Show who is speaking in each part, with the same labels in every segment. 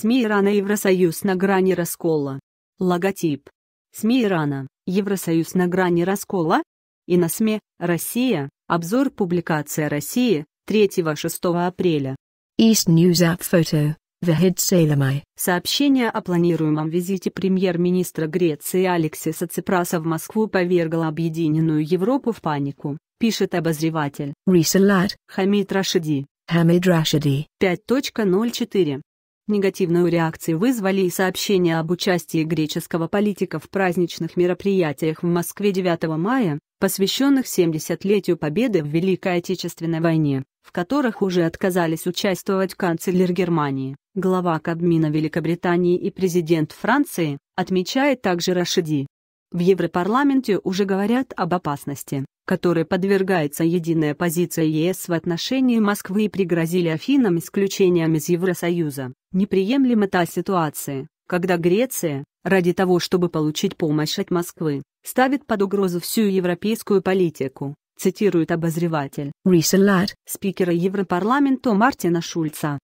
Speaker 1: СМИ Ирана Евросоюз на грани раскола. Логотип. СМИ Ирана, Евросоюз на грани раскола? И на СМИ «Россия», обзор публикация России, 3-6 апреля.
Speaker 2: East News App Photo, Vahid Salamai.
Speaker 1: Сообщение о планируемом визите премьер-министра Греции Алексиса Ципраса в Москву повергло объединенную Европу в панику, пишет обозреватель.
Speaker 2: Рисалат.
Speaker 1: Хамид Рашиди. Хамид Рашиди. 5.04. Негативную реакцию вызвали и сообщения об участии греческого политика в праздничных мероприятиях в Москве 9 мая, посвященных 70-летию победы в Великой Отечественной войне, в которых уже отказались участвовать канцлер Германии, глава Кабмина Великобритании и президент Франции, отмечает также Рашиди. В Европарламенте уже говорят об опасности, которой подвергается единая позиция ЕС в отношении Москвы и пригрозили Афинам исключением из Евросоюза. Неприемлема та ситуация, когда Греция, ради того, чтобы получить помощь от Москвы, ставит под угрозу всю европейскую политику, цитирует обозреватель Рисалат, спикера Европарламента Мартина Шульца.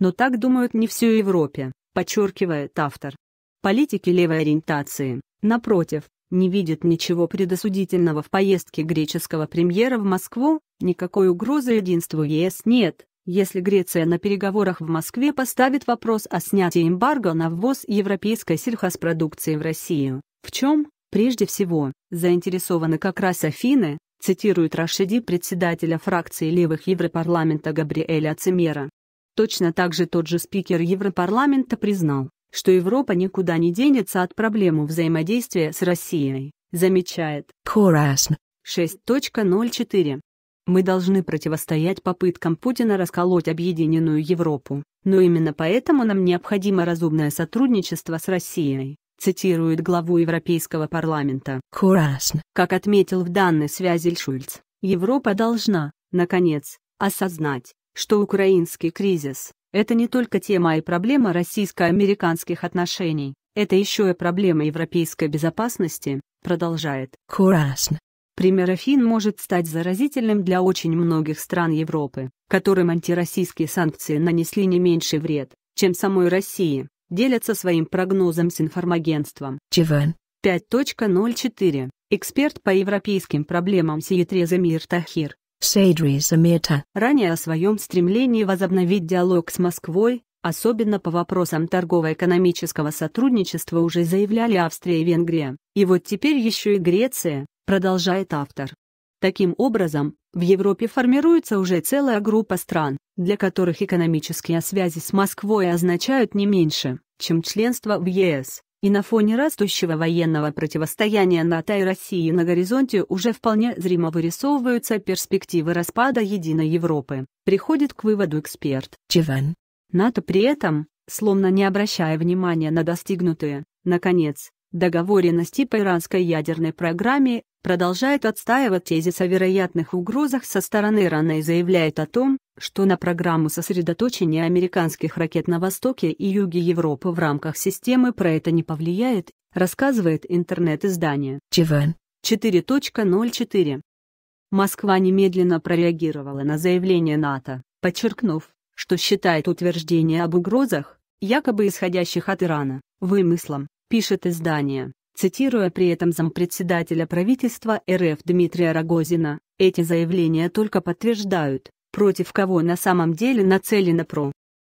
Speaker 1: Но так думают не всю Европе, подчеркивает автор. Политики левой ориентации, напротив, не видят ничего предосудительного в поездке греческого премьера в Москву, никакой угрозы единству ЕС нет, если Греция на переговорах в Москве поставит вопрос о снятии эмбарго на ввоз европейской сельхозпродукции в Россию, в чем, прежде всего, заинтересованы как раз Афины, цитирует Рашиди председателя фракции левых Европарламента Габриэля Цемера. Точно так же тот же спикер Европарламента признал, что Европа никуда не денется от проблемы взаимодействия с Россией, замечает Хорасн 6.04. Мы должны противостоять попыткам Путина расколоть объединенную Европу, но именно поэтому нам необходимо разумное сотрудничество с Россией цитирует главу Европейского парламента.
Speaker 2: Курасно.
Speaker 1: Как отметил в данной связи Шульц, Европа должна, наконец, осознать, что украинский кризис – это не только тема и проблема российско-американских отношений, это еще и проблема европейской безопасности, продолжает.
Speaker 2: Курасно.
Speaker 1: Афин может стать заразительным для очень многих стран Европы, которым антироссийские санкции нанесли не меньший вред, чем самой России, делятся своим прогнозом с информагентством. Чивен. 5.04. Эксперт по европейским проблемам Сиетреза Мир Тахир. Ранее о своем стремлении возобновить диалог с Москвой, особенно по вопросам торгово-экономического сотрудничества уже заявляли Австрия и Венгрия, и вот теперь еще и Греция, продолжает автор. Таким образом, в Европе формируется уже целая группа стран, для которых экономические связи с Москвой означают не меньше, чем членство в ЕС, и на фоне растущего военного противостояния НАТО и России на горизонте уже вполне зримо вырисовываются перспективы распада единой Европы, приходит к выводу эксперт Чевен. НАТО при этом, словно не обращая внимания на достигнутые, наконец, договоренности по иранской ядерной программе, продолжает отстаивать тезис о вероятных угрозах со стороны Ирана и заявляет о том, что на программу сосредоточения американских ракет на востоке и юге Европы в рамках системы про это не повлияет, рассказывает интернет-издание. Чивен. 4.04. Москва немедленно прореагировала на заявление НАТО, подчеркнув, что считает утверждение об угрозах, якобы исходящих от Ирана, вымыслом, пишет издание цитируя при этом зампредседателя правительства РФ Дмитрия Рогозина. Эти заявления только подтверждают, против кого на самом деле нацелено ПРО.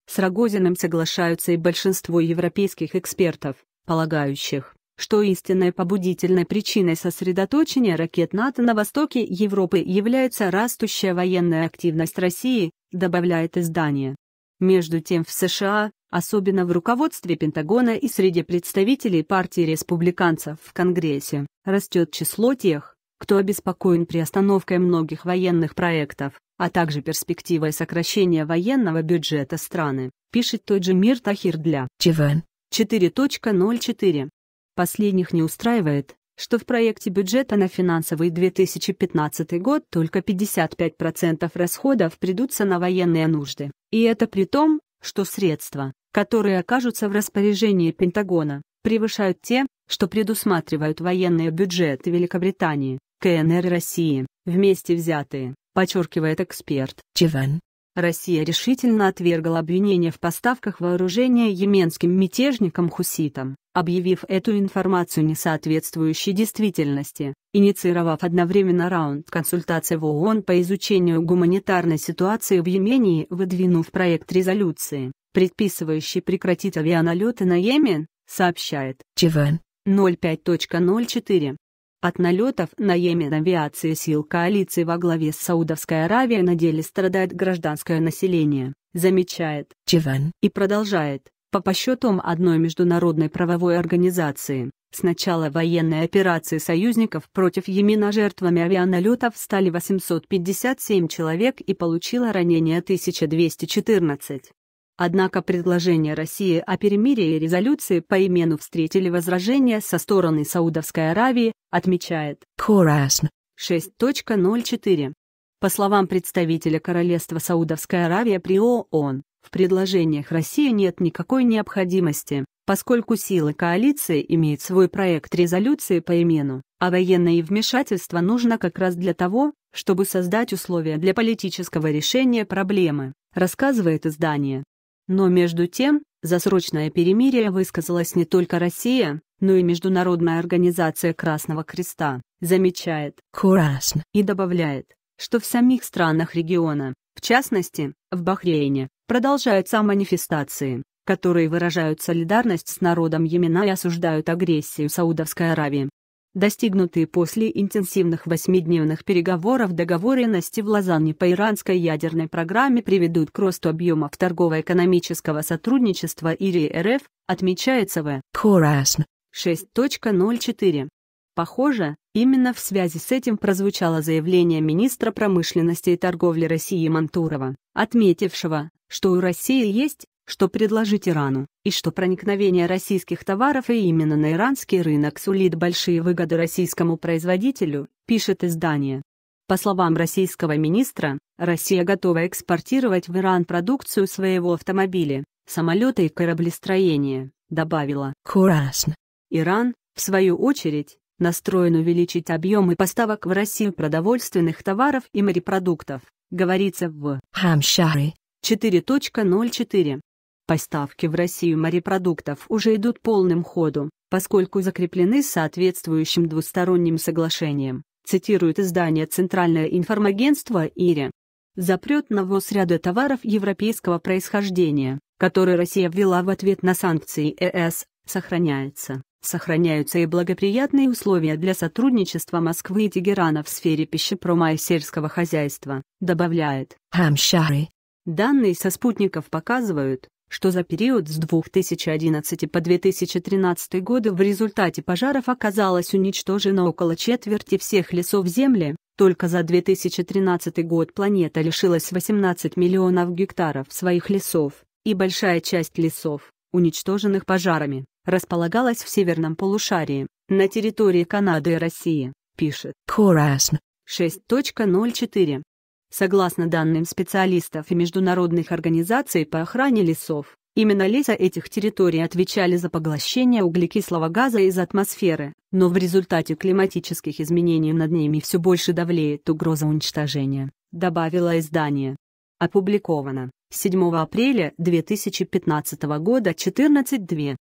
Speaker 1: С Рогозиным соглашаются и большинство европейских экспертов, полагающих, что истинной побудительной причиной сосредоточения ракет НАТО на востоке Европы является растущая военная активность России, добавляет издание. Между тем в США, особенно в руководстве Пентагона и среди представителей партии республиканцев в Конгрессе, растет число тех, кто обеспокоен приостановкой многих военных проектов, а также перспективой сокращения военного бюджета страны, пишет тот же Мир Тахир для ЧВН 4.04. Последних не устраивает, что в проекте бюджета на финансовый 2015 год только 55% расходов придутся на военные нужды, и это при том, что средства, которые окажутся в распоряжении Пентагона, превышают те, что предусматривают военные бюджеты Великобритании, КНР и России, вместе взятые, подчеркивает эксперт. Чеван. Россия решительно отвергла обвинения в поставках вооружения йеменским мятежникам-хуситам, объявив эту информацию несоответствующей действительности, инициировав одновременно раунд консультаций в ООН по изучению гуманитарной ситуации в Йемене и выдвинув проект резолюции, предписывающий прекратить авианалеты на Йемен, сообщает ЧВН 05.04. От налетов на Йемен авиации сил коалиции во главе с Саудовской Аравией на деле страдает гражданское население, замечает Чиван и продолжает. По посчетам одной международной правовой организации, с начала военной операции союзников против Йемена жертвами авианалетов стали 857 человек и получило ранение 1214. Однако предложение России о перемирии и резолюции по имену встретили возражения со стороны Саудовской Аравии, отмечает
Speaker 2: Корасн
Speaker 1: 6.04. По словам представителя Королевства Саудовская Аравия при ООН, в предложениях России нет никакой необходимости, поскольку силы коалиции имеют свой проект резолюции по имену, а военное вмешательство нужно как раз для того, чтобы создать условия для политического решения проблемы, рассказывает издание. Но между тем, за срочное перемирие высказалась не только Россия, но и Международная организация Красного Креста, замечает
Speaker 2: «Хурашн»
Speaker 1: и добавляет, что в самих странах региона, в частности, в Бахрейне, продолжаются манифестации, которые выражают солидарность с народом Йемена и осуждают агрессию Саудовской Аравии. Достигнутые после интенсивных восьмидневных переговоров договоренности в Лозанне по иранской ядерной программе приведут к росту объемов торгово-экономического сотрудничества ИРИ РФ, отмечается в
Speaker 2: Horizon
Speaker 1: 6.04. Похоже, именно в связи с этим прозвучало заявление министра промышленности и торговли России Мантурова, отметившего, что у России есть что предложить Ирану, и что проникновение российских товаров и именно на иранский рынок сулит большие выгоды российскому производителю, пишет издание. По словам российского министра, Россия готова экспортировать в Иран продукцию своего автомобиля, самолета и кораблестроения, добавила.
Speaker 2: Курасн.
Speaker 1: Иран, в свою очередь, настроен увеличить объемы поставок в Россию продовольственных товаров и морепродуктов, говорится в Хамшаре 4.04. Поставки в Россию морепродуктов уже идут полным ходом, поскольку закреплены соответствующим двусторонним соглашением, цитирует издание Центральное информагентство ИРИ. Запрет на ввоз ряда товаров европейского происхождения, который Россия ввела в ответ на санкции ЕС, сохраняется. Сохраняются и благоприятные условия для сотрудничества Москвы и Тегерана в сфере пищепрома и сельского хозяйства, добавляет
Speaker 2: Хамшари.
Speaker 1: Данные со спутников показывают, что за период с 2011 по 2013 годы в результате пожаров оказалось уничтожено около четверти всех лесов Земли, только за 2013 год планета лишилась 18 миллионов гектаров своих лесов, и большая часть лесов, уничтоженных пожарами, располагалась в северном полушарии, на территории Канады и России, пишет
Speaker 2: Корасн
Speaker 1: 6.04. Согласно данным специалистов и международных организаций по охране лесов, Именно леса этих территорий отвечали за поглощение углекислого газа из атмосферы, но в результате климатических изменений над ними все больше давлеет угроза уничтожения, добавило издание. Опубликовано 7 апреля 2015 года 14.2.